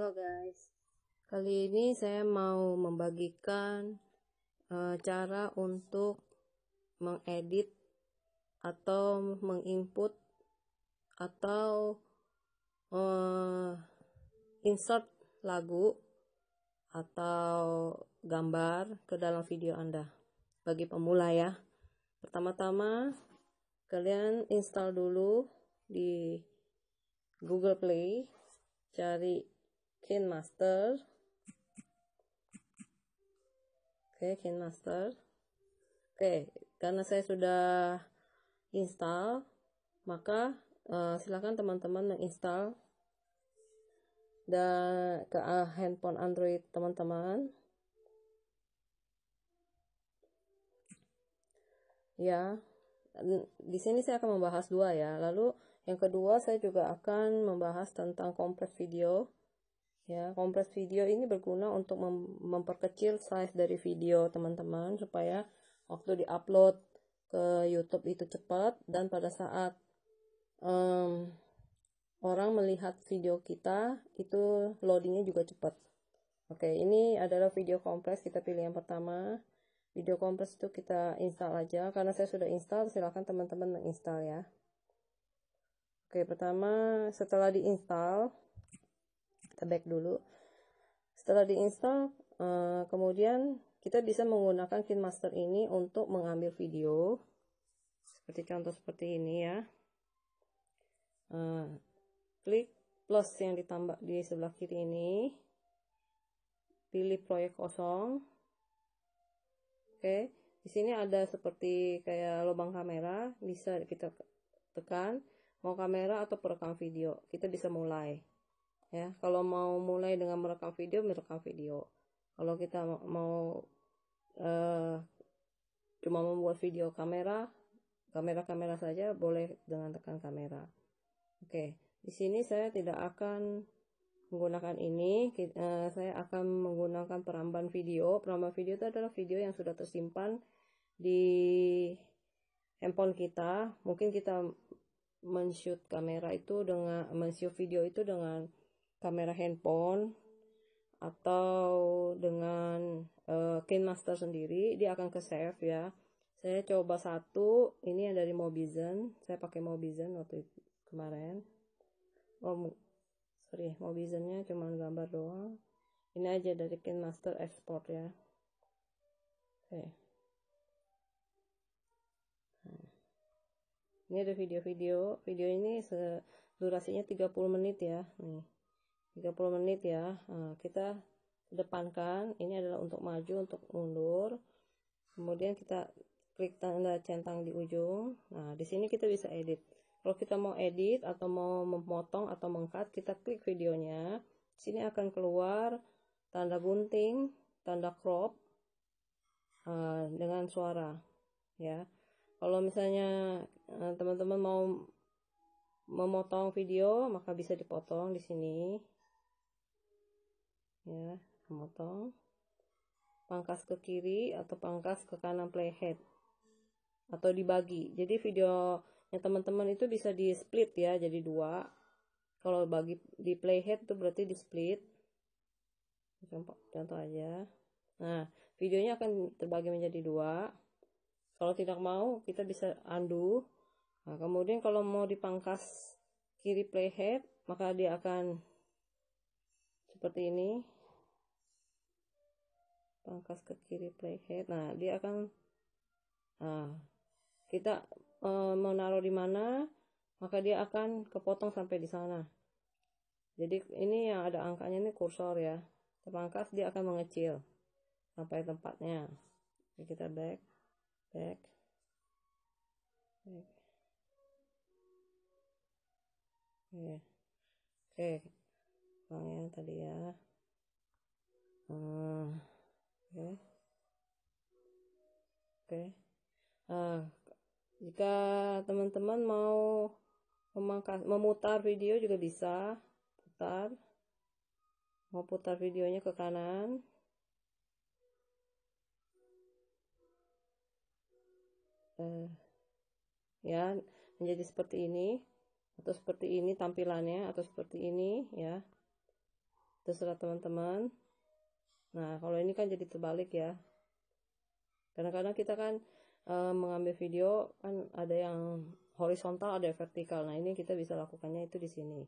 Halo guys, kali ini saya mau membagikan e, cara untuk mengedit atau menginput atau e, insert lagu atau gambar ke dalam video Anda bagi pemula ya. Pertama-tama kalian install dulu di Google Play cari Kin master. Oke, okay, master. Oke, okay, karena saya sudah install, maka uh, silakan teman-teman menginstall dan ke uh, handphone Android teman-teman. Ya, di sini saya akan membahas dua ya. Lalu yang kedua saya juga akan membahas tentang kompres video ya kompres video ini berguna untuk mem memperkecil size dari video teman-teman supaya waktu diupload ke YouTube itu cepat dan pada saat um, orang melihat video kita itu loadingnya juga cepat oke ini adalah video kompres kita pilih yang pertama video kompres itu kita install aja karena saya sudah install silahkan teman-teman menginstal ya oke pertama setelah diinstal back dulu setelah diinstal uh, eh, kemudian kita bisa menggunakan KineMaster ini untuk mengambil video seperti contoh seperti ini ya uh, klik plus yang ditambah di sebelah kiri ini pilih proyek kosong oke di sini ada seperti kayak lubang kamera bisa kita tekan mau kamera atau perekam video kita bisa mulai ya kalau mau mulai dengan merekam video merekam video kalau kita mau uh, cuma membuat video kamera kamera-kamera saja boleh dengan tekan kamera oke di sini saya tidak akan menggunakan ini uh, saya akan menggunakan peramban video peramban video itu adalah video yang sudah tersimpan di handphone kita mungkin kita men-shoot kamera itu dengan men-shoot video itu dengan kamera handphone atau dengan uh, eh, Kin Master sendiri dia akan ke save ya saya coba satu ini yang dari Mobizen saya pakai Mobizen waktu kemarin oh sorry Mobizennya cuma gambar doang ini aja dari Kin Master Export ya oke okay. Nah. ini ada video-video video ini durasinya 30 menit ya nih 30 menit ya nah, kita kedepankan ini adalah untuk maju untuk mundur kemudian kita klik tanda centang di ujung nah di sini kita bisa edit kalau kita mau edit atau mau memotong atau mengkat kita klik videonya di sini akan keluar tanda gunting tanda crop uh, dengan suara ya kalau misalnya eh, teman-teman uh, mau memotong video maka bisa dipotong di sini ya memotong pangkas ke kiri atau pangkas ke kanan playhead atau dibagi jadi videonya teman-teman itu bisa di split ya jadi dua kalau bagi di playhead itu berarti di split contoh, contoh aja nah videonya akan terbagi menjadi dua kalau tidak mau kita bisa undo nah, kemudian kalau mau dipangkas kiri playhead maka dia akan seperti ini pangkas ke kiri playhead nah dia akan nah, kita e, mau naruh di mana maka dia akan kepotong sampai di sana jadi ini yang ada angkanya ini kursor ya Terpangkas dia akan mengecil sampai tempatnya Jadi kita back back back Oke, yang ya, tadi ya hmm, oke oke nah jika teman-teman mau memangkas, memutar video juga bisa putar mau putar videonya ke kanan eh, ya menjadi seperti ini atau seperti ini tampilannya atau seperti ini ya terserah teman-teman nah kalau ini kan jadi terbalik ya kadang-kadang kita kan e, mengambil video kan ada yang horizontal ada yang vertikal nah ini kita bisa lakukannya itu di sini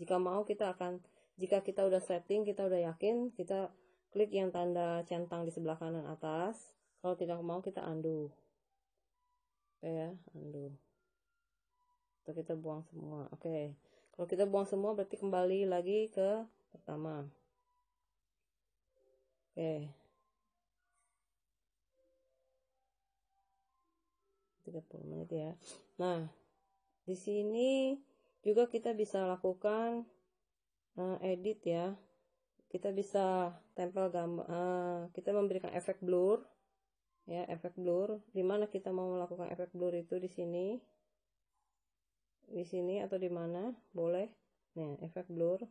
jika mau kita akan jika kita udah setting kita udah yakin kita klik yang tanda centang di sebelah kanan atas kalau tidak mau kita undo oke ya undo atau kita buang semua oke kalau kita buang semua berarti kembali lagi ke pertama oke okay. 30 menit ya nah di sini juga kita bisa lakukan uh, edit ya kita bisa tempel gambar uh, kita memberikan efek blur ya efek blur dimana kita mau melakukan efek blur itu di sini di sini atau di mana boleh nah efek blur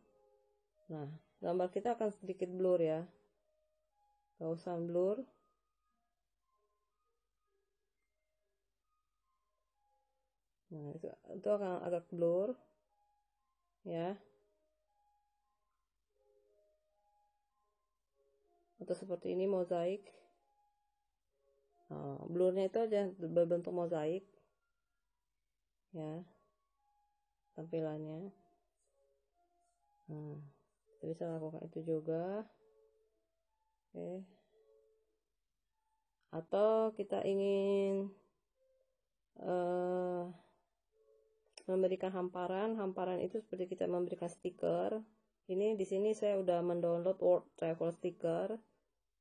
nah gambar kita akan sedikit blur ya gak usah blur nah itu, itu akan agak blur ya atau seperti ini mozaik nah, blurnya itu aja berbentuk mozaik ya tampilannya Hmm kita bisa lakukan itu juga oke atau kita ingin uh, memberikan hamparan hamparan itu seperti kita memberikan stiker ini di sini saya udah mendownload word travel sticker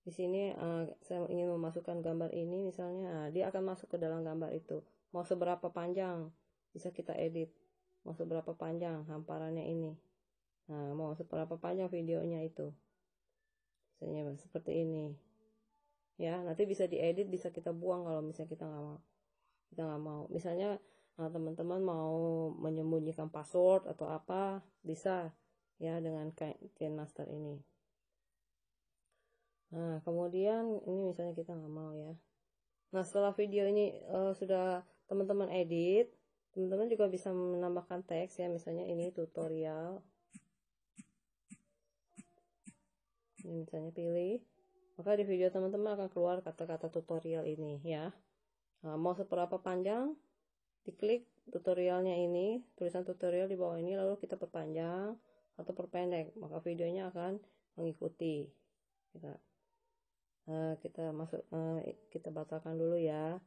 di sini uh, saya ingin memasukkan gambar ini misalnya nah, dia akan masuk ke dalam gambar itu mau seberapa panjang bisa kita edit mau seberapa panjang hamparannya ini Nah, mau seberapa panjang videonya itu. Misalnya seperti ini. Ya, nanti bisa diedit, bisa kita buang kalau misalnya kita nggak mau. Kita nggak mau. Misalnya teman-teman mau menyembunyikan password atau apa, bisa ya dengan kain master ini. Nah, kemudian ini misalnya kita nggak mau ya. Nah, setelah video ini uh, sudah teman-teman edit, teman-teman juga bisa menambahkan teks ya, misalnya ini tutorial misalnya pilih maka di video teman-teman akan keluar kata-kata tutorial ini ya nah, mau seberapa panjang diklik tutorialnya ini tulisan tutorial di bawah ini lalu kita perpanjang atau perpendek maka videonya akan mengikuti kita uh, kita masuk uh, kita batalkan dulu ya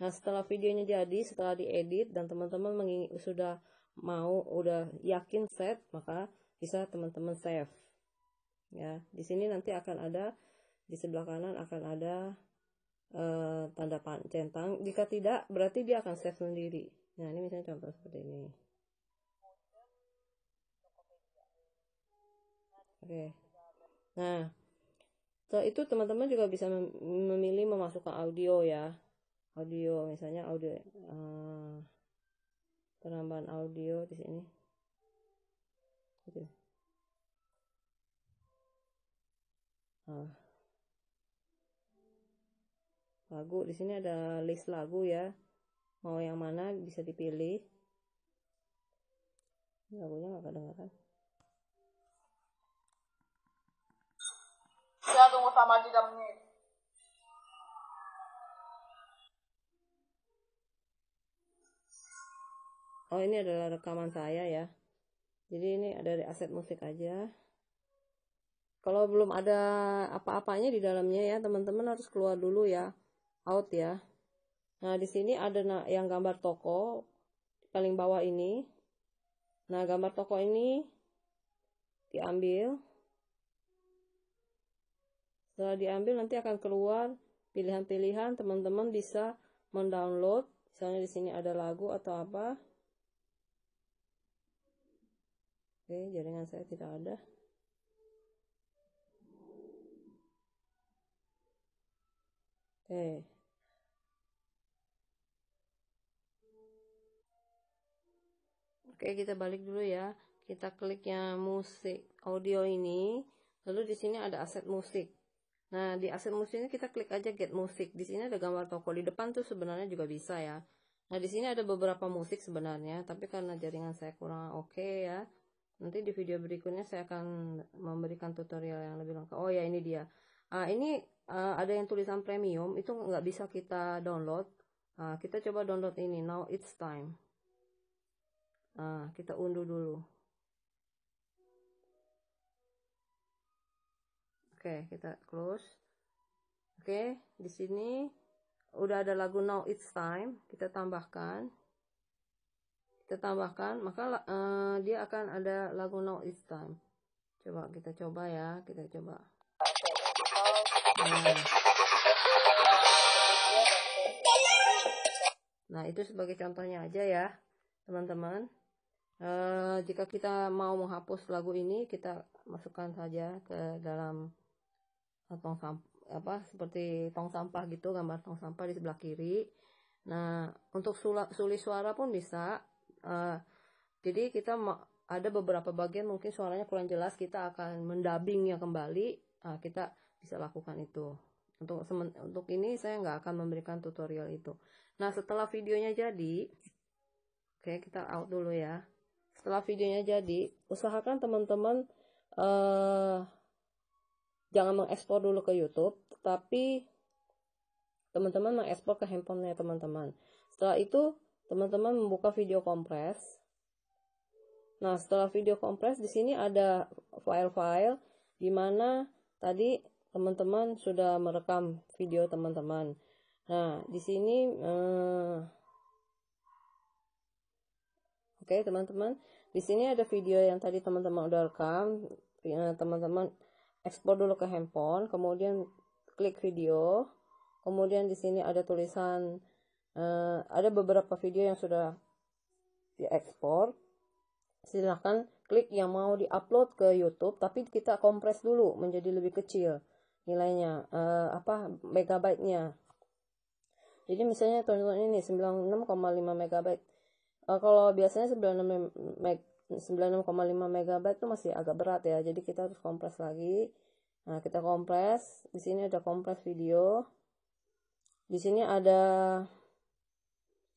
nah setelah videonya jadi setelah diedit dan teman-teman sudah mau udah yakin set maka bisa teman-teman save ya di sini nanti akan ada di sebelah kanan akan ada uh, tanda centang jika tidak berarti dia akan save sendiri nah ini misalnya contoh seperti ini oke okay. nah setelah itu teman-teman juga bisa memilih memasukkan audio ya audio misalnya audio uh, penambahan audio di sini okay. Ah. Lagu di sini ada list lagu ya. Mau yang mana bisa dipilih. Lagunya nggak kedengaran. Kita tunggu sama 3 Oh ini adalah rekaman saya ya. Jadi ini dari aset musik aja kalau belum ada apa-apanya di dalamnya ya teman-teman harus keluar dulu ya out ya nah di sini ada yang gambar toko paling bawah ini nah gambar toko ini diambil setelah diambil nanti akan keluar pilihan-pilihan teman-teman bisa mendownload misalnya di sini ada lagu atau apa oke jaringan saya tidak ada Oke. Oke, kita balik dulu ya. Kita klik yang musik audio ini, lalu di sini ada aset musik. Nah, di aset musik ini kita klik aja get musik. Di sini ada gambar toko di depan tuh sebenarnya juga bisa ya. Nah, di sini ada beberapa musik sebenarnya, tapi karena jaringan saya kurang oke okay ya. Nanti di video berikutnya saya akan memberikan tutorial yang lebih lengkap. Oh ya, ini dia. Ah, ini Eh, ada yang tulisan premium itu nggak bisa kita download uh, kita coba download ini now it's time uh, kita unduh dulu oke okay, kita close oke okay, di sini udah ada lagu now it's time kita tambahkan kita tambahkan maka uh, dia akan ada lagu now it's time coba kita coba ya kita coba Nah, itu sebagai contohnya aja ya, teman-teman. E, jika kita mau menghapus lagu ini, kita masukkan saja ke dalam eh, tong sampah apa seperti tong sampah gitu gambar tong sampah di sebelah kiri nah untuk sulit suara pun bisa E, jadi kita ada beberapa bagian mungkin suaranya kurang jelas kita akan mendabingnya kembali E, kita bisa lakukan itu untuk untuk ini saya nggak akan memberikan tutorial itu nah setelah videonya jadi oke okay, kita out dulu ya setelah videonya jadi usahakan teman-teman uh, jangan mengekspor dulu ke YouTube tapi teman-teman mengekspor ke handphonenya teman-teman setelah itu teman-teman membuka video kompres nah setelah video kompres di sini ada file-file di mana tadi teman-teman sudah merekam video teman-teman. Nah, di sini eh, Oke, okay, teman-teman. Di sini ada video yang tadi teman-teman udah rekam. Eh, teman-teman ekspor dulu ke handphone, kemudian klik video. Kemudian di sini ada tulisan eh, ada beberapa video yang sudah diekspor. Silahkan klik yang mau diupload ke YouTube, tapi kita kompres dulu menjadi lebih kecil nilainya uh, apa megabyte-nya. Jadi misalnya contoh ini 96,5 megabyte. Uh, kalau biasanya 96,5 megabyte itu masih agak berat ya. Jadi kita harus kompres lagi. Nah, kita kompres. Di sini ada kompres video. Di sini ada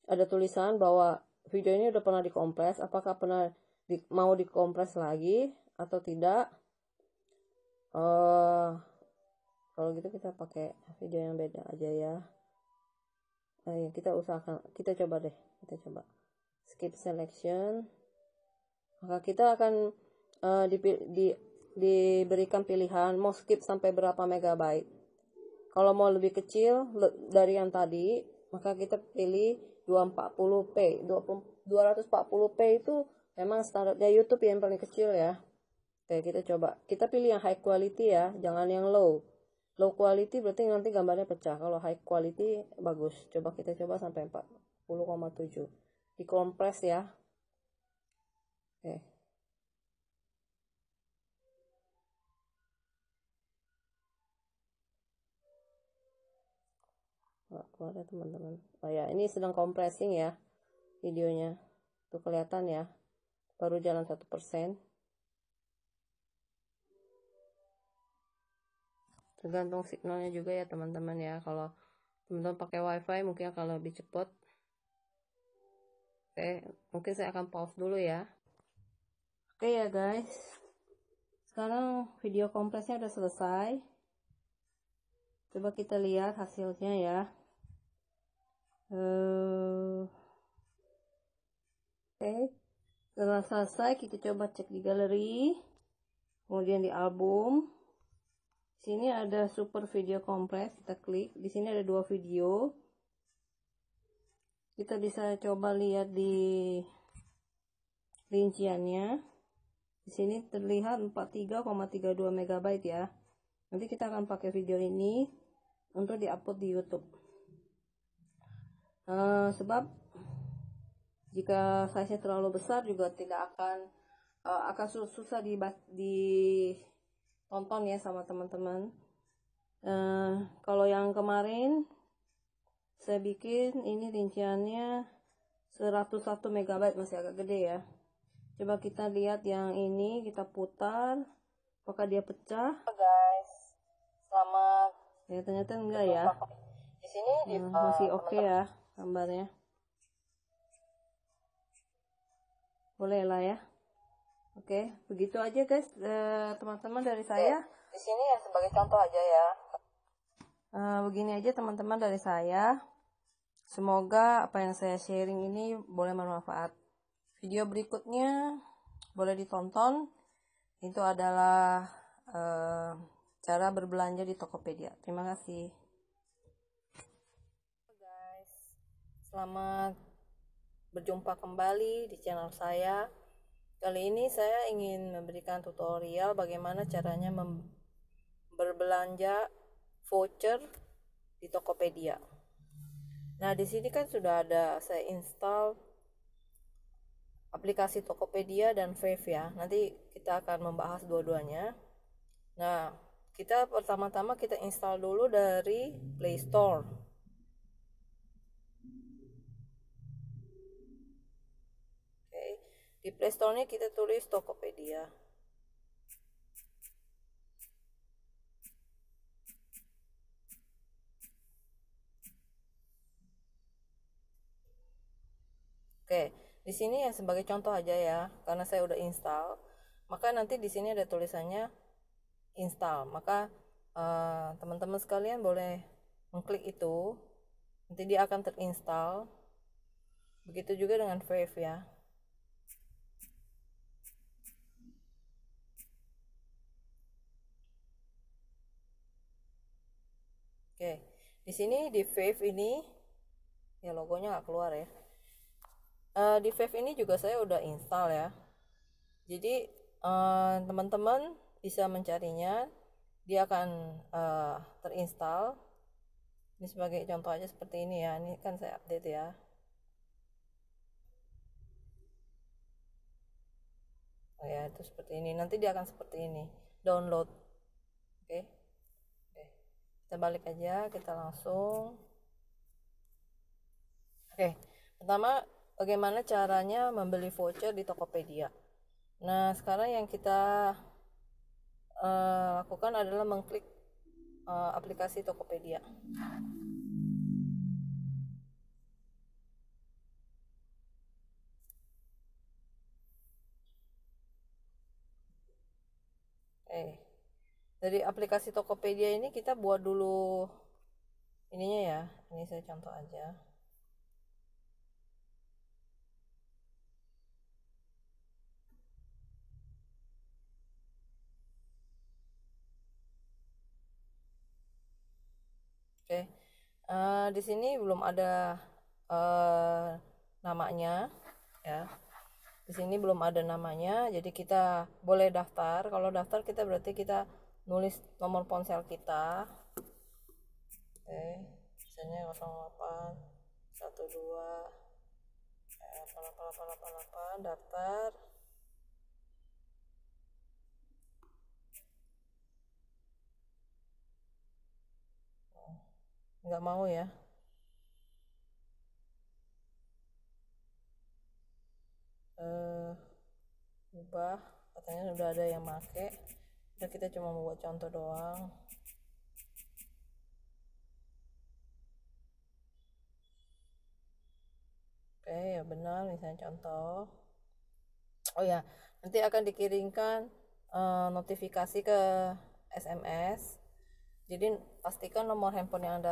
ada tulisan bahwa video ini udah pernah dikompres, apakah pernah di, mau dikompres lagi atau tidak. Uh, kalau gitu kita pakai video yang beda aja ya nah, ya kita usahakan kita coba deh kita coba skip selection maka kita akan uh, eh, di, di, diberikan pilihan mau skip sampai berapa megabyte kalau mau lebih kecil le, dari yang tadi maka kita pilih 240p 20, 240p itu memang standarnya YouTube yang paling kecil ya oke kita coba kita pilih yang high quality ya jangan yang low low quality berarti nanti gambarnya pecah kalau high quality bagus coba kita coba sampai 40,7 dikompres ya oke okay. keluar ya teman-teman oh ya ini sedang compressing ya videonya tuh kelihatan ya baru jalan satu persen tergantung signalnya juga ya teman-teman ya kalau teman-teman pakai wifi mungkin akan lebih cepat oke mungkin saya akan pause dulu ya oke ya guys sekarang video kompresnya sudah selesai coba kita lihat hasilnya ya eh, oke okay. setelah selesai kita coba cek di galeri kemudian di album sini ada super video compress kita klik di sini ada dua video kita bisa coba lihat di rinciannya di sini terlihat 43,32 MB ya nanti kita akan pakai video ini untuk diupload di YouTube uh, sebab jika size nya terlalu besar juga tidak akan uh, akan susah dibaca, di tonton ya sama teman-teman uh, kalau yang kemarin saya bikin ini rinciannya 101 MB masih agak gede ya coba kita lihat yang ini kita putar apakah dia pecah Halo guys selamat ya ternyata enggak ya di sini di, hmm, eh, masih oke okay ya gambarnya boleh lah ya Oke, begitu aja guys eh, teman-teman uh, dari iya, saya. Di sini ya sebagai contoh aja ya. Uh, begini aja teman-teman dari saya. Semoga apa yang saya sharing ini boleh bermanfaat. Video berikutnya boleh ditonton. Itu adalah uh, cara berbelanja di Tokopedia. Terima kasih. Guys, selamat berjumpa kembali di channel saya. Kali ini saya ingin memberikan tutorial bagaimana caranya berbelanja voucher di Tokopedia. Nah, di sini kan sudah ada saya install aplikasi Tokopedia dan Fave ya. Nanti kita akan membahas dua-duanya. Nah, kita pertama-tama kita install dulu dari Play Store. di playstore-nya kita tulis Tokopedia Oke, di sini ya sebagai contoh aja ya, karena saya udah install, maka nanti di sini ada tulisannya install. Maka eh, teman-teman uh, sekalian boleh mengklik itu, nanti dia akan terinstall. Begitu juga dengan Wave ya. di sini di Fave ini ya logonya nggak keluar ya uh, di Fave ini juga saya udah install ya jadi eh, teman-teman uh, bisa mencarinya dia akan uh, terinstall ini sebagai contoh aja seperti ini ya ini kan saya update ya oh ya itu seperti ini nanti dia akan seperti ini download kita balik aja kita langsung oke pertama bagaimana caranya membeli voucher di Tokopedia nah sekarang yang kita uh, lakukan adalah mengklik uh, aplikasi Tokopedia dari aplikasi Tokopedia ini kita buat dulu ininya ya ini saya contoh aja Oke, uh, di sini belum ada uh, namanya, ya. Di sini belum ada namanya, jadi kita boleh daftar. Kalau daftar kita berarti kita nulis nomor ponsel kita oke eh, okay. misalnya 08 12 8888 daftar oh, nggak mau ya eh uh, ubah katanya sudah ada yang make Ya kita cuma buat contoh doang oke ya benar misalnya contoh oh ya nanti akan dikirimkan uh, notifikasi ke SMS jadi pastikan nomor handphone yang ada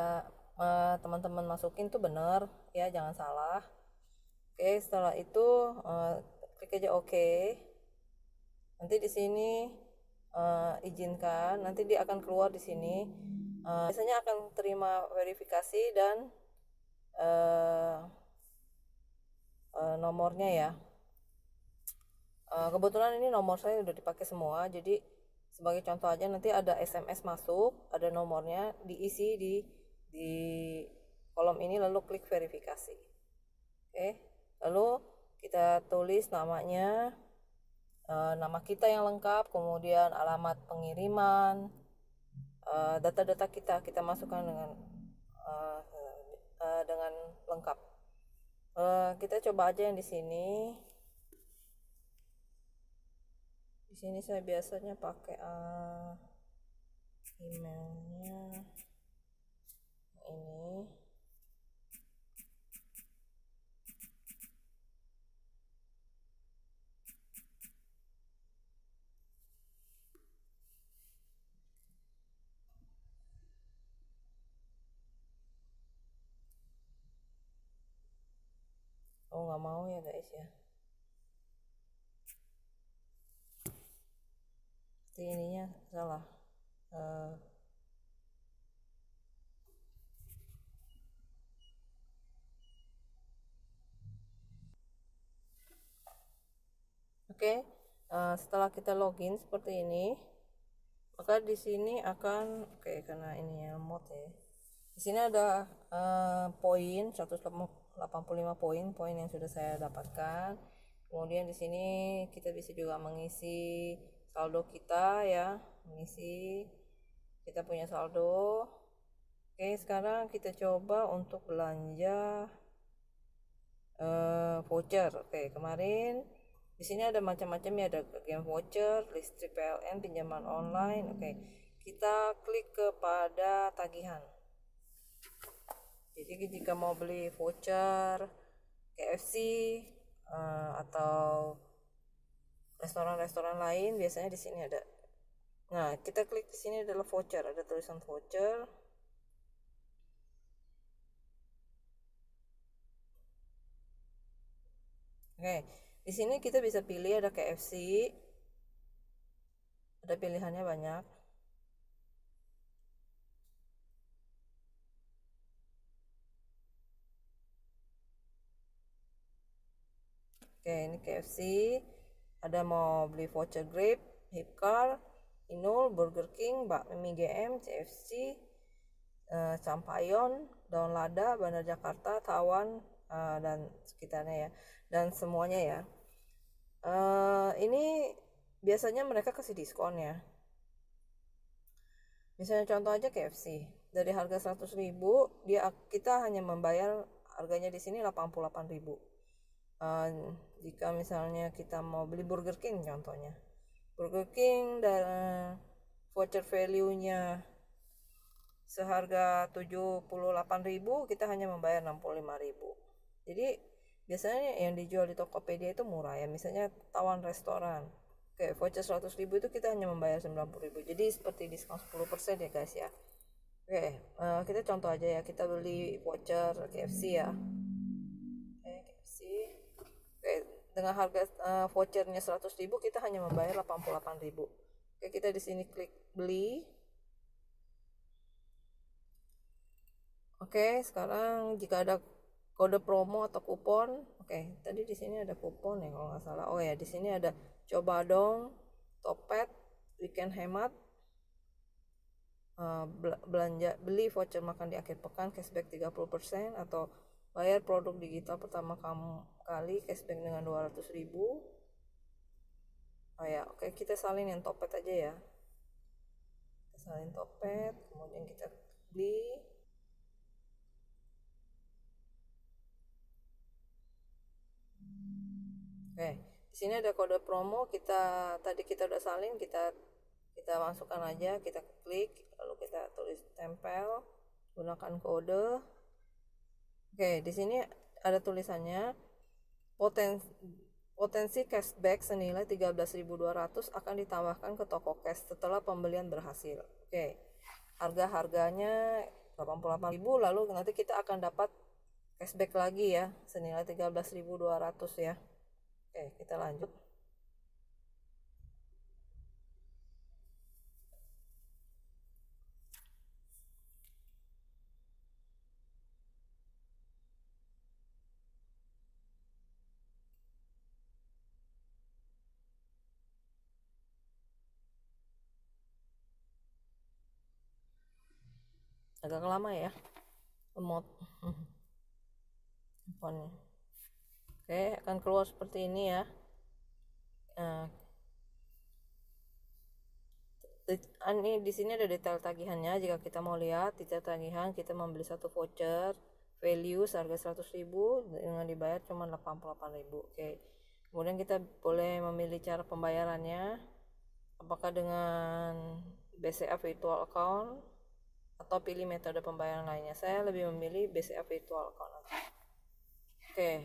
teman eh, teman-teman masukin tuh benar ya jangan salah oke setelah itu uh, klik aja oke OK. nanti di sini uh, izinkan nanti dia akan keluar di sini uh, biasanya akan terima verifikasi dan uh, uh, nomornya ya uh, kebetulan ini nomor saya sudah dipakai semua jadi sebagai contoh aja nanti ada SMS masuk ada nomornya diisi di di kolom ini lalu klik verifikasi oke okay. lalu kita tulis namanya Eh, nama kita yang lengkap, kemudian alamat pengiriman, eh, data-data kita kita masukkan dengan eh, dengan lengkap. kita coba aja yang di sini. Di sini saya biasanya pakai emailnya ini. ya Jadi ininya salah uh, Oke, okay, uh, eh, setelah kita login seperti ini, maka di sini akan oke okay, karena ini ya mode, ya. Di sini ada uh, poin 180 85 poin poin yang sudah saya dapatkan kemudian di sini kita bisa juga mengisi saldo kita ya mengisi kita punya saldo oke sekarang kita coba untuk belanja uh, voucher oke kemarin di sini ada macam-macam ya ada game voucher listrik PLN pinjaman online oke kita klik kepada tagihan jadi jika mau beli voucher KFC uh, eh, atau restoran-restoran lain biasanya di sini ada nah kita klik di sini adalah voucher ada tulisan voucher oke di sini kita bisa pilih ada KFC ada pilihannya banyak Oke, ini KFC. Ada mau beli voucher Grab, Hipcar, Inul, Burger King, Mbak Mimi GM, CFC, uh, eh, Campayon, Daun Lada, Bandar Jakarta, Tawan, uh, eh, dan sekitarnya ya. Dan semuanya ya. Uh, ini biasanya mereka kasih diskon ya. Misalnya contoh aja KFC. Dari harga 100.000, dia kita hanya membayar harganya di sini 88.000 uh, jika misalnya kita mau beli Burger King contohnya Burger King dan eh, voucher value-nya seharga 78.000 kita hanya membayar 65.000 jadi biasanya yang dijual di Tokopedia itu murah ya misalnya tawan restoran Oke, voucher 100 ribu itu kita hanya membayar 90 ribu. Jadi seperti diskon 10% ya guys ya. Oke, eh, kita contoh aja ya. Kita beli voucher KFC ya dengan harga uh, vouchernya 100.000 kita hanya membayar 88.000. Oke, kita di sini klik beli. Oke, sekarang jika ada kode promo atau kupon, oke, tadi di sini ada kupon ya kalau nggak salah. Oh ya, di sini ada coba dong, Topet, Weekend Hemat, uh, belanja beli voucher makan di akhir pekan cashback 30% atau bayar produk digital pertama kamu kali cashback dengan 200 ribu oh ya oke okay, kita salin yang topet aja ya kita salin topet kemudian kita beli oke okay. di sini ada kode promo kita tadi kita udah salin kita kita masukkan aja kita klik lalu kita tulis tempel gunakan kode oke di sini ada tulisannya Potensi, potensi cashback senilai 13.200 akan ditambahkan ke toko cash setelah pembelian berhasil. Oke. Harga-harganya 88.000 lalu nanti kita akan dapat cashback lagi ya senilai 13.200 ya. Oke, kita lanjut. agak lama ya lemot handphonenya oke akan keluar seperti ini ya nah, ini di sini ada detail tagihannya jika kita mau lihat detail tagihan kita membeli satu voucher value seharga 100.000 dengan dibayar cuma 88.000 oke kemudian kita boleh memilih cara pembayarannya apakah dengan BCA virtual account atau pilih metode pembayaran lainnya. Saya lebih memilih BCA Virtual Account. Oke, okay.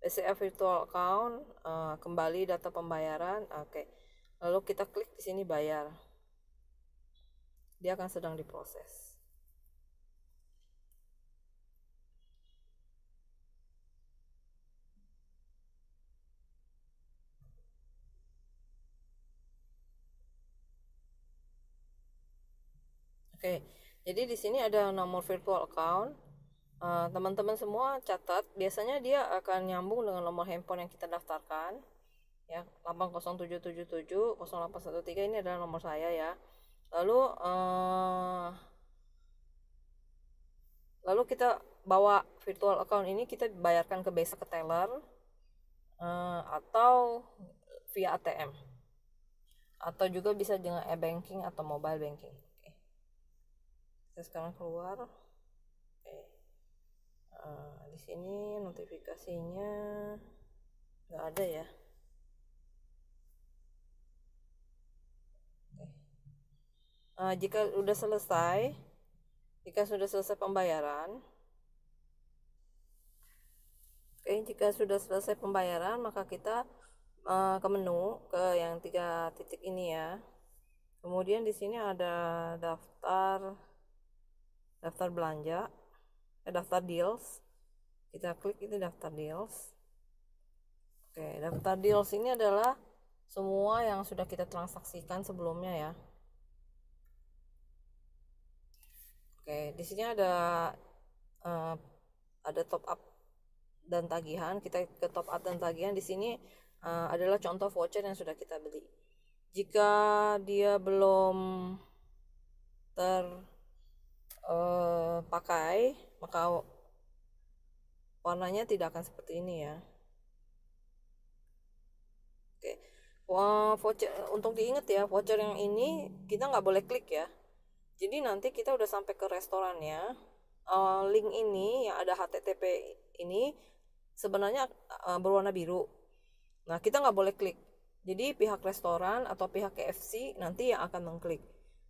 BCA Virtual Account, uh, kembali data pembayaran. Oke, okay. lalu kita klik di sini bayar. Dia akan sedang diproses. Oke. Okay jadi di sini ada nomor virtual account eh, teman-teman uh, semua catat biasanya dia akan nyambung dengan nomor handphone yang kita daftarkan ya 80777 0813 ini adalah nomor saya ya lalu uh, lalu kita bawa virtual account ini kita bayarkan ke base ke teller uh, eh, atau via ATM atau juga bisa dengan e-banking atau mobile banking sekarang keluar oke nah, eh, di sini notifikasinya nggak ada ya oke, eh, eh, jika sudah selesai jika sudah selesai pembayaran Oke, jika sudah selesai pembayaran, maka kita uh, ke menu ke yang tiga titik ini ya. Kemudian di sini ada daftar daftar belanja eh daftar deals kita klik itu daftar deals oke daftar deals ini adalah semua yang sudah kita transaksikan sebelumnya ya oke di sini ada uh, ada top up dan tagihan kita ke top up dan tagihan di sini uh, adalah contoh voucher yang sudah kita beli jika dia belum ter uh, pakai maka warnanya tidak akan seperti ini ya oke Wah, voucher untuk diingat ya voucher yang ini kita nggak boleh klik ya jadi nanti kita udah sampai ke restorannya uh, eh, link ini yang ada http ini sebenarnya uh, berwarna biru nah kita nggak boleh klik jadi pihak restoran atau pihak KFC nanti yang akan mengklik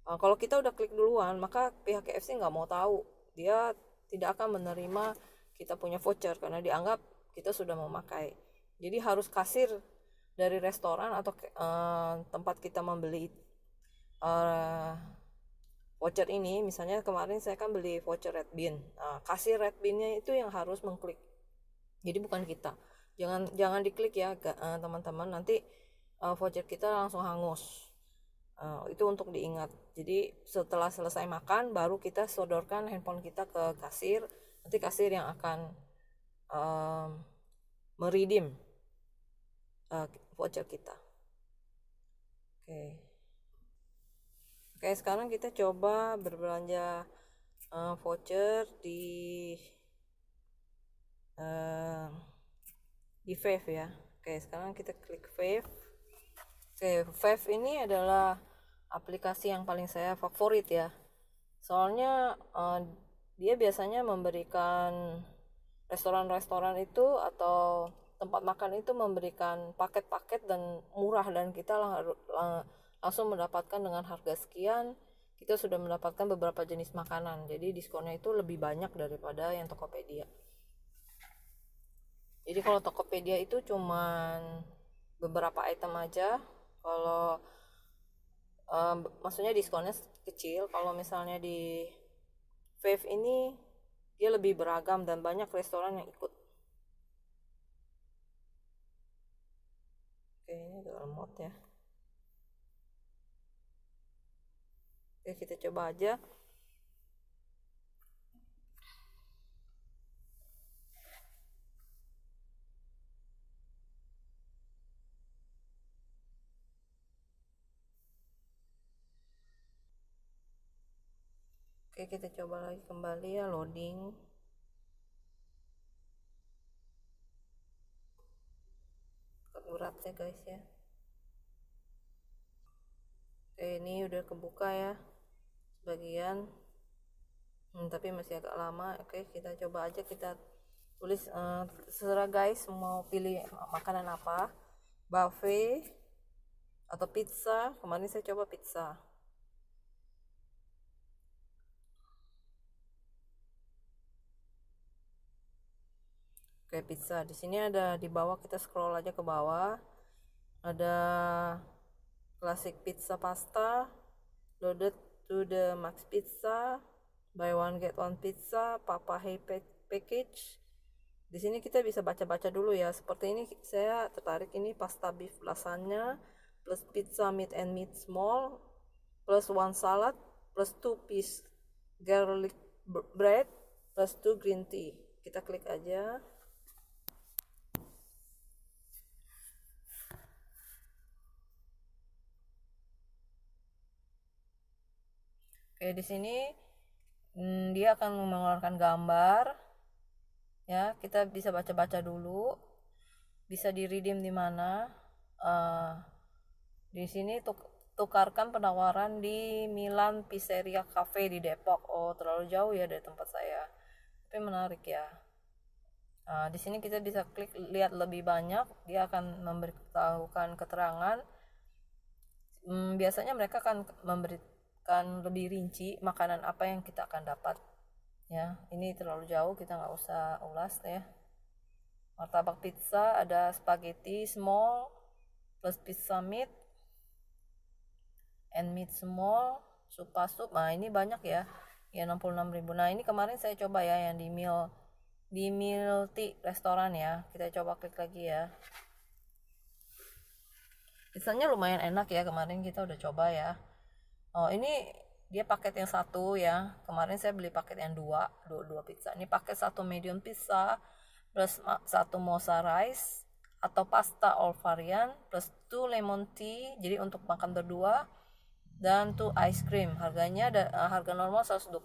Nah, kalau kita udah klik duluan, maka pihak KFC nggak mau tahu. Dia tidak akan menerima kita punya voucher karena dianggap kita sudah memakai. Jadi harus kasir dari restoran atau uh, tempat kita membeli uh, voucher ini. Misalnya kemarin saya kan beli voucher Red Bean. Nah, kasir Red Bean-nya itu yang harus mengklik. Jadi bukan kita. Jangan jangan diklik ya eh, teman-teman. Uh, Nanti uh, voucher kita langsung hangus Uh, itu untuk diingat. Jadi setelah selesai makan baru kita sodorkan handphone kita ke kasir. Nanti kasir yang akan uh, meridim uh, eh, voucher kita. Oke. Okay. Oke, okay, sekarang kita coba berbelanja uh, voucher di uh, di Fave ya. Oke, okay, sekarang kita klik Fave. Oke, Five ini adalah aplikasi yang paling saya favorit ya. Soalnya uh, dia biasanya memberikan restoran-restoran itu atau tempat makan itu memberikan paket-paket dan murah dan kita lang lang langsung mendapatkan dengan harga sekian kita sudah mendapatkan beberapa jenis makanan. Jadi diskonnya itu lebih banyak daripada yang Tokopedia. Jadi kalau Tokopedia itu cuman beberapa item aja kalau um, maksudnya diskonnya kecil kalau misalnya di Fave ini dia lebih beragam dan banyak restoran yang ikut oke ini dual mode ya oke kita coba aja Oke, kita coba lagi kembali ya loading. Beratnya guys ya. Oke, ini udah kebuka ya sebagian. Hmm, tapi masih agak lama. Oke, kita coba aja kita tulis uh, terserah guys mau pilih makanan apa. Buffet atau pizza. Kemarin saya coba pizza. kayak pizza di sini ada di bawah kita scroll aja ke bawah ada classic pizza pasta loaded to the max pizza buy one get one pizza papa hey package di sini kita bisa baca-baca dulu ya seperti ini saya tertarik ini pasta beef lasagna plus pizza meat and meat small plus one salad plus two piece garlic bread plus two green tea kita klik aja Oke, di sini hmm, dia akan mengeluarkan gambar. Ya, kita bisa baca-baca dulu. Bisa diridim di mana? Uh, di sini tuk tukarkan penawaran di Milan Pizzeria Cafe di Depok. Oh, terlalu jauh ya dari tempat saya. Tapi menarik ya. Nah, di sini kita bisa klik lihat lebih banyak, dia akan memberitahukan keterangan. Hmm, biasanya mereka akan memberi akan lebih rinci makanan apa yang kita akan dapat ya ini terlalu jauh kita nggak usah ulas ya martabak pizza ada spaghetti small plus pizza meat and meat small supa sup nah ini banyak ya ya 66.000 nah ini kemarin saya coba ya yang di meal di meal tea restoran ya kita coba klik lagi ya Misalnya lumayan enak ya kemarin kita udah coba ya oh ini dia paket yang satu ya kemarin saya beli paket yang dua dua, dua pizza ini paket satu medium pizza plus satu mozza rice atau pasta all varian plus two lemon tea jadi untuk makan berdua dan tuh ice cream harganya eh, harga normal 126.000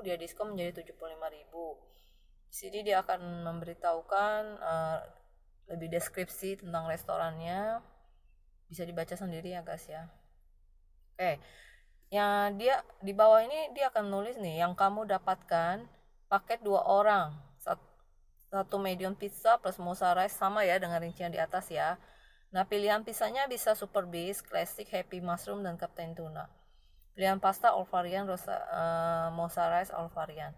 dia diskon menjadi 75.000 di sini dia akan memberitahukan uh, lebih deskripsi tentang restorannya bisa dibaca sendiri ya guys ya oke okay yang dia di bawah ini dia akan nulis nih yang kamu dapatkan paket dua orang satu medium pizza plus mozzarella sama ya dengan rincian di atas ya nah pilihan pizzanya bisa super base classic happy mushroom dan captain tuna pilihan pasta all varian uh, eh, mozzarella all varian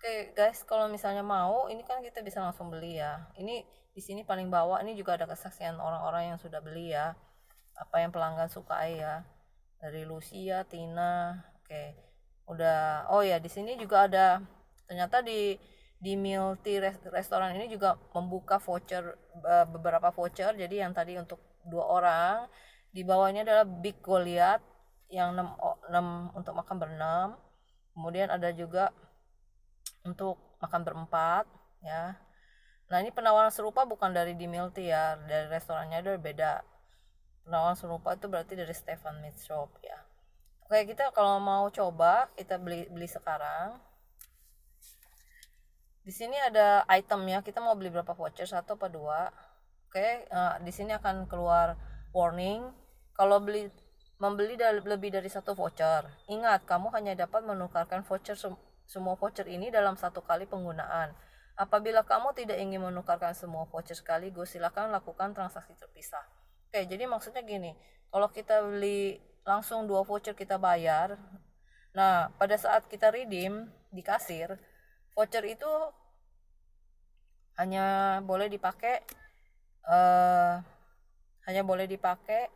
oke okay, guys kalau misalnya mau ini kan kita bisa langsung beli ya ini di sini paling bawah ini juga ada kesaksian orang-orang yang sudah beli ya apa yang pelanggan sukai ya dari Lucia Tina oke okay. udah oh ya di sini juga ada ternyata di di multi restoran ini juga membuka voucher beberapa voucher jadi yang tadi untuk dua orang di bawahnya adalah Big Goliath yang 6, 6 untuk makan berenam kemudian ada juga untuk makan berempat ya nah ini penawaran serupa bukan dari di multi ya dari restorannya ada beda penawaran serupa itu berarti dari Stefan Shop ya oke kita kalau mau coba kita beli beli sekarang di sini ada itemnya kita mau beli berapa voucher satu apa dua oke nah, di sini akan keluar warning kalau beli membeli dari, lebih dari satu voucher ingat kamu hanya dapat menukarkan voucher sem semua voucher ini dalam satu kali penggunaan apabila kamu tidak ingin menukarkan semua voucher sekaligus silakan lakukan transaksi terpisah Oke, jadi maksudnya gini, kalau kita beli langsung dua voucher kita bayar, nah pada saat kita redeem di kasir, voucher itu hanya boleh dipakai uh, hanya boleh dipakai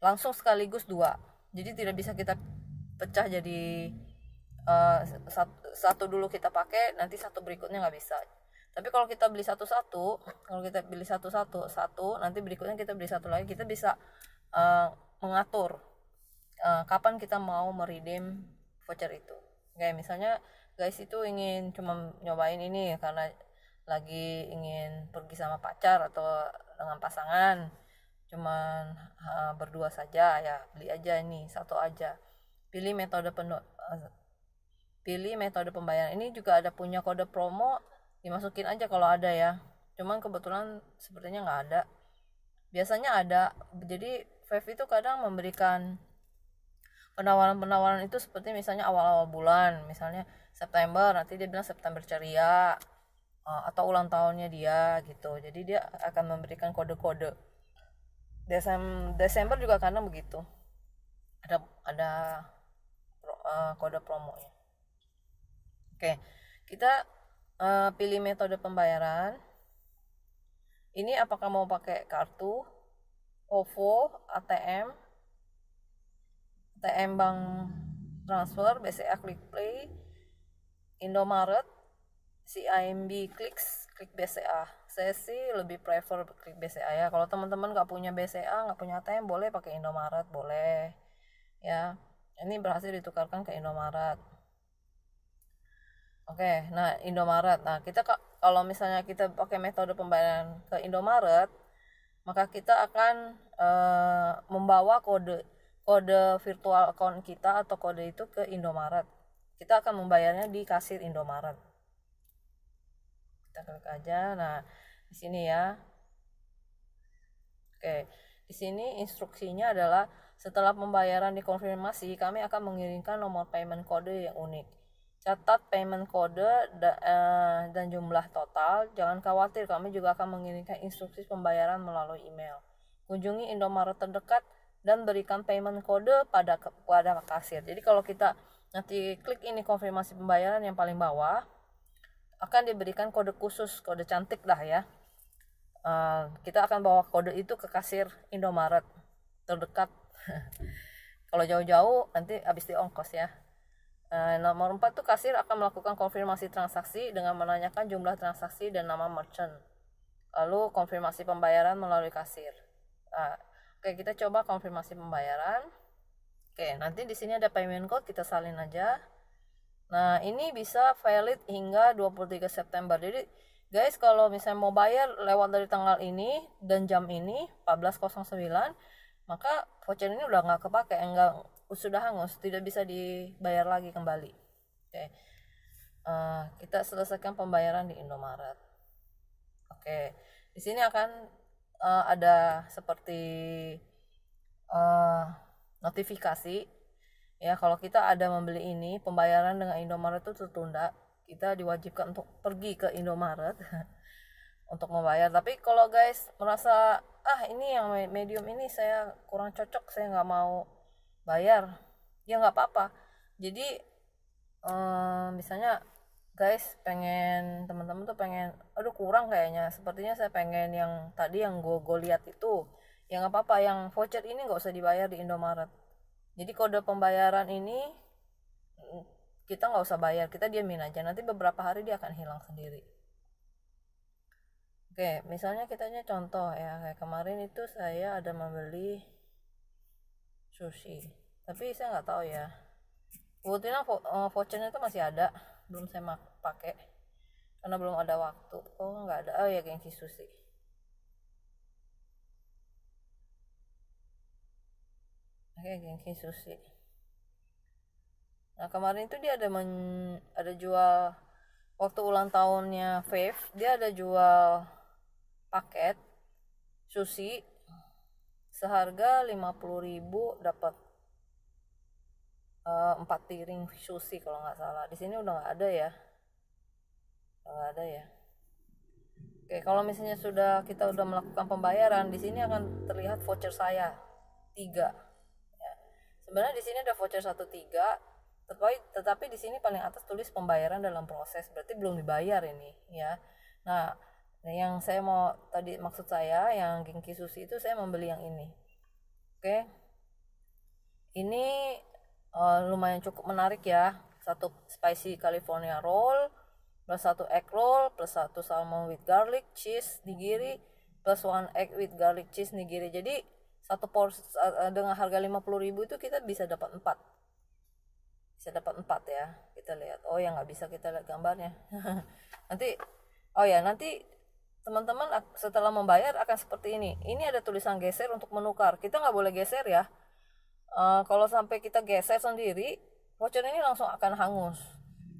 langsung sekaligus dua. Jadi tidak bisa kita pecah jadi uh, eh, satu, satu dulu kita pakai, nanti satu berikutnya nggak bisa tapi kalau kita beli satu-satu kalau kita beli satu-satu satu nanti berikutnya kita beli satu lagi kita bisa uh, mengatur uh, kapan kita mau meridim voucher itu kayak misalnya guys itu ingin cuma nyobain ini karena lagi ingin pergi sama pacar atau dengan pasangan cuma uh, eh, berdua saja ya beli aja ini satu aja pilih metode penuh pilih metode pembayaran ini juga ada punya kode promo dimasukin aja kalau ada ya cuman kebetulan sepertinya nggak ada biasanya ada jadi Fev itu kadang memberikan penawaran-penawaran itu seperti misalnya awal-awal bulan misalnya September nanti dia bilang September ceria eh, atau ulang tahunnya dia gitu jadi dia akan memberikan kode-kode Desember Desember juga kadang begitu ada ada uh, kode promonya oke kita uh, pilih metode pembayaran ini apakah mau pakai kartu OVO ATM ATM bank transfer BCA Click Play Indomaret CIMB klik Klik BCA saya sih lebih prefer Klik BCA ya kalau teman-teman nggak punya BCA nggak punya ATM boleh pakai Indomaret boleh ya ini berhasil ditukarkan ke Indomaret Oke, nah Indomaret. Nah, kita kalau misalnya kita pakai metode pembayaran ke Indomaret, maka kita akan e, membawa kode kode virtual account kita atau kode itu ke Indomaret. Kita akan membayarnya di kasir Indomaret. Kita klik aja. Nah, di sini ya. Oke, di sini instruksinya adalah setelah pembayaran dikonfirmasi, kami akan mengirimkan nomor payment kode yang unik Catat payment kode eh, dan jumlah total. Jangan khawatir, kami juga akan mengirimkan instruksi pembayaran melalui email. Kunjungi Indomaret terdekat dan berikan payment kode pada kepada kasir. Jadi kalau kita nanti klik ini konfirmasi pembayaran yang paling bawah akan diberikan kode khusus, kode cantik lah ya. Eh, kita akan bawa kode itu ke kasir Indomaret terdekat. kalau jauh-jauh nanti habis di ongkos ya. Nah, nomor 4 tuh kasir akan melakukan konfirmasi transaksi dengan menanyakan jumlah transaksi dan nama merchant. Lalu konfirmasi pembayaran melalui kasir. Nah, oke, kita coba konfirmasi pembayaran. Oke, nanti di sini ada payment code, kita salin aja. Nah, ini bisa valid hingga 23 September. Jadi, guys, kalau misalnya mau bayar lewat dari tanggal ini dan jam ini 14.09, maka voucher ini udah nggak kepake, enggak sudah hangus tidak bisa dibayar lagi kembali oke okay. uh, eh, kita selesaikan pembayaran di Indomaret oke okay. di sini akan uh, ada seperti uh, notifikasi ya kalau kita ada membeli ini pembayaran dengan Indomaret itu tertunda kita diwajibkan untuk pergi ke Indomaret untuk membayar tapi kalau guys merasa ah ini yang medium ini saya kurang cocok saya nggak mau bayar ya nggak apa-apa jadi um, misalnya guys pengen teman-teman tuh pengen aduh kurang kayaknya sepertinya saya pengen yang tadi yang gue gue lihat itu ya nggak apa-apa yang voucher ini nggak usah dibayar di Indomaret jadi kode pembayaran ini kita nggak usah bayar kita diamin aja nanti beberapa hari dia akan hilang sendiri oke misalnya kitanya contoh ya kayak kemarin itu saya ada membeli sushi tapi saya nggak tahu ya kebetulan eh, vouchernya itu masih ada belum saya pakai karena belum ada waktu oh nggak ada oh ya gengsi sushi oke gengsi sushi nah kemarin itu dia ada men ada jual waktu ulang tahunnya Fave dia ada jual paket sushi seharga 50.000 dapat eh, empat 4 piring sushi kalau nggak salah di sini udah nggak ada ya nggak ada ya oke kalau misalnya sudah kita udah melakukan pembayaran di sini akan terlihat voucher saya tiga ya. sebenarnya di sini ada voucher 13 tetapi tetapi di sini paling atas tulis pembayaran dalam proses berarti belum dibayar ini ya nah Nah, yang saya mau tadi maksud saya yang Genki Susi itu saya membeli yang ini. Oke. Okay. Ini uh, lumayan cukup menarik ya. Satu spicy California roll, plus satu egg roll, plus satu salmon with garlic cheese nigiri, plus one egg with garlic cheese nigiri. Jadi satu porsi uh, eh, eh, dengan harga 50.000 itu kita bisa dapat 4 bisa dapat 4 ya kita lihat oh ya nggak bisa kita lihat gambarnya nanti oh ya nanti teman-teman setelah membayar akan seperti ini ini ada tulisan geser untuk menukar kita nggak boleh geser ya uh, kalau sampai kita geser sendiri voucher ini langsung akan hangus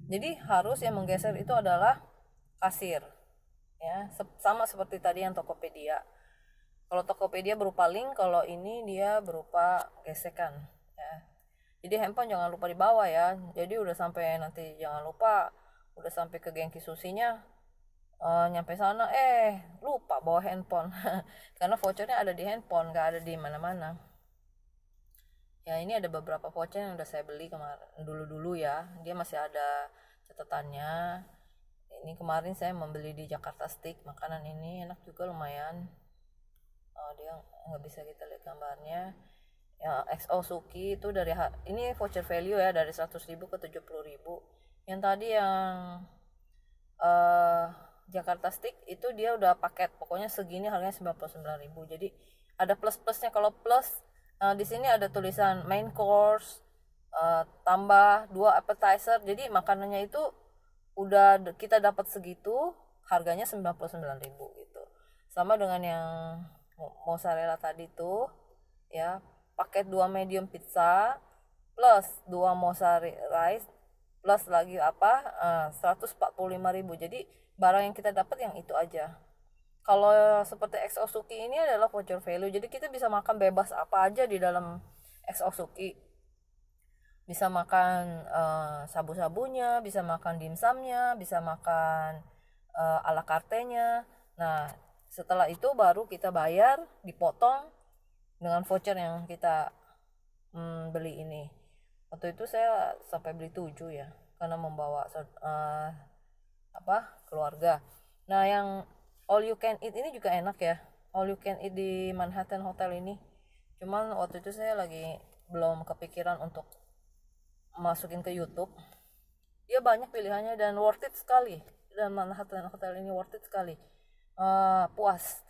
jadi harus yang menggeser itu adalah kasir ya sama seperti tadi yang Tokopedia kalau Tokopedia berupa link kalau ini dia berupa gesekan ya jadi handphone jangan lupa dibawa ya jadi udah sampai nanti jangan lupa udah sampai ke gengki susinya uh, nyampe sana eh lupa bawa handphone karena vouchernya ada di handphone gak ada di mana-mana ya ini ada beberapa voucher yang udah saya beli kemarin dulu-dulu ya dia masih ada catatannya ini kemarin saya membeli di Jakarta stick makanan ini enak juga lumayan oh, dia nggak bisa kita lihat gambarnya ya XO Suki itu dari ini voucher value ya dari 100.000 ke 70.000 yang tadi yang eh uh, Jakarta Stick itu dia udah paket pokoknya segini harganya 99.000 jadi ada plus plusnya kalau plus uh, di sini ada tulisan main course uh, tambah dua appetizer jadi makanannya itu udah kita dapat segitu harganya 99.000 gitu sama dengan yang mozzarella tadi tuh ya paket dua medium pizza plus dua mozzarella rice plus lagi apa eh, uh, 145.000 jadi barang yang kita dapat yang itu aja kalau seperti exosuki ini adalah voucher value jadi kita bisa makan bebas apa aja di dalam exosuki. bisa makan uh, sabu-sabunya bisa makan dimsumnya bisa makan uh, ala kartenya nah setelah itu baru kita bayar dipotong dengan voucher yang kita hmm, beli ini waktu itu saya sampai beli tujuh ya karena membawa uh, apa keluarga nah yang all you can eat ini juga enak ya all you can eat di Manhattan Hotel ini cuman waktu itu saya lagi belum kepikiran untuk masukin ke YouTube Ya banyak pilihannya dan worth it sekali dan Manhattan Hotel ini worth it sekali uh, puas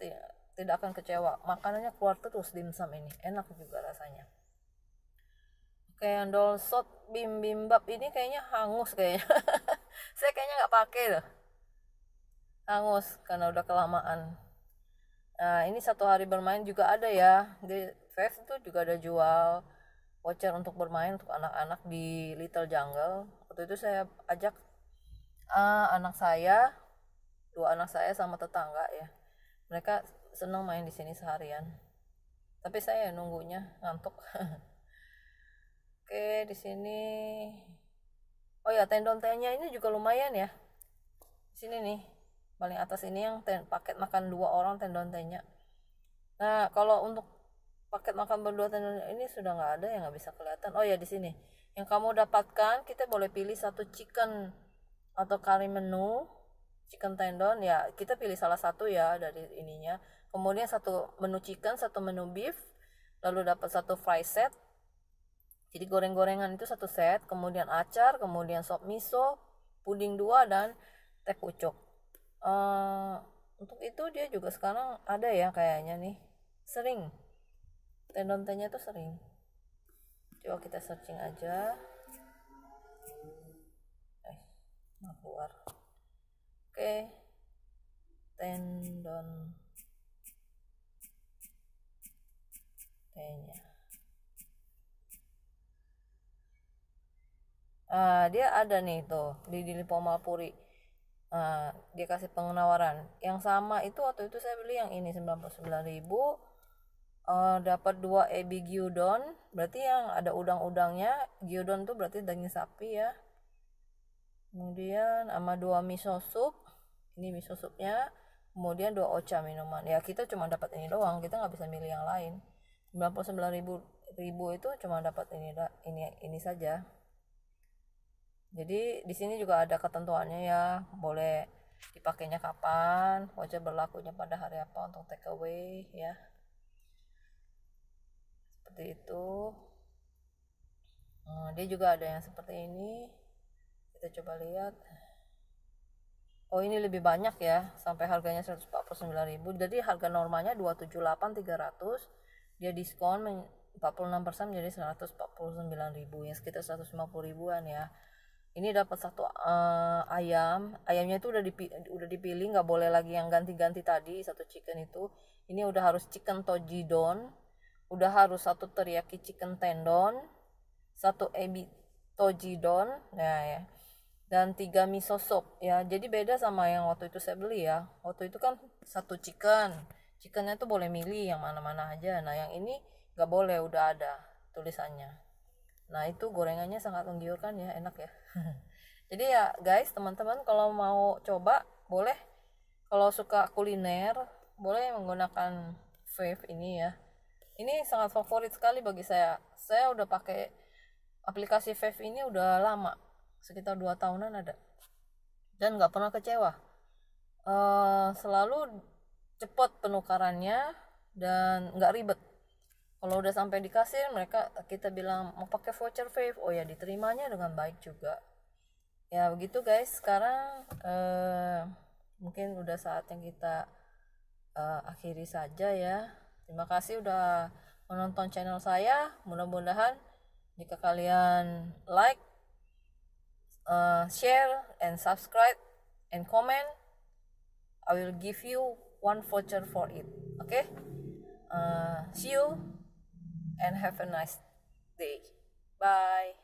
tidak akan kecewa makanannya keluar terus dimsum ini enak juga rasanya oke yang dolsot bim bimbab ini kayaknya hangus kayaknya saya kayaknya nggak pakai loh hangus karena udah kelamaan nah ini satu hari bermain juga ada ya di Fest itu juga ada jual voucher untuk bermain untuk anak-anak di Little Jungle waktu itu saya ajak uh, anak saya dua anak saya sama tetangga ya mereka seneng main di sini seharian tapi saya ya nunggunya ngantuk oke di sini oh ya tendon tenya ini juga lumayan ya di sini nih paling atas ini yang ten, paket makan dua orang tendon tenya nah kalau untuk paket makan berdua tendon ini sudah nggak ada ya nggak bisa kelihatan oh ya di sini yang kamu dapatkan kita boleh pilih satu chicken atau kari menu chicken tendon ya kita pilih salah satu ya dari ininya kemudian satu menu chicken satu menu beef lalu dapat satu fry set jadi goreng-gorengan itu satu set kemudian acar kemudian sop miso puding dua dan teh pucuk Eh, untuk itu dia juga sekarang ada ya kayaknya nih sering tendon tuh sering coba kita searching aja eh nggak keluar oke tendon kayaknya Nah, dia ada nih tuh di, Dilipomal puri Nah, eh, dia kasih pengenawaran yang sama itu waktu itu saya beli yang ini 99.000 uh, eh, dapat dua ebi gyudon berarti yang ada udang-udangnya gyudon tuh berarti daging sapi ya kemudian sama dua miso soup ini miso soupnya kemudian dua ocha minuman ya kita cuma dapat ini doang kita nggak bisa milih yang lain 99.000 ribu itu cuma dapat ini ini ini saja jadi di sini juga ada ketentuannya ya boleh dipakainya kapan wajah berlakunya pada hari apa untuk take away ya seperti itu nah, dia juga ada yang seperti ini kita coba lihat oh ini lebih banyak ya sampai harganya 149.000 jadi harga normalnya 278.300 dia diskon 46% menjadi 149.000 ya sekitar 150.000an ya ini dapat satu uh, ayam ayamnya itu udah dipilih, udah dipilih nggak boleh lagi yang ganti-ganti tadi satu chicken itu ini udah harus chicken tojidon udah harus satu teriyaki chicken tendon satu ebi tojidon ya ya dan tiga miso soup ya jadi beda sama yang waktu itu saya beli ya waktu itu kan satu chicken chickennya tuh boleh milih yang mana-mana aja nah yang ini nggak boleh udah ada tulisannya nah itu gorengannya sangat menggiurkan ya enak ya jadi ya guys teman-teman kalau mau coba boleh kalau suka kuliner boleh menggunakan vape ini ya ini sangat favorit sekali bagi saya saya udah pakai aplikasi vape ini udah lama sekitar 2 tahunan ada dan nggak pernah kecewa uh, selalu cepat penukarannya dan nggak ribet kalau udah sampai di kasir mereka kita bilang mau pakai voucher vape oh ya diterimanya dengan baik juga ya begitu guys sekarang eh, mungkin udah saat yang kita eh, akhiri saja ya terima kasih udah menonton channel saya mudah-mudahan jika kalian like uh, share and subscribe and comment I will give you one voucher for it okay uh, see you and have a nice day. Bye.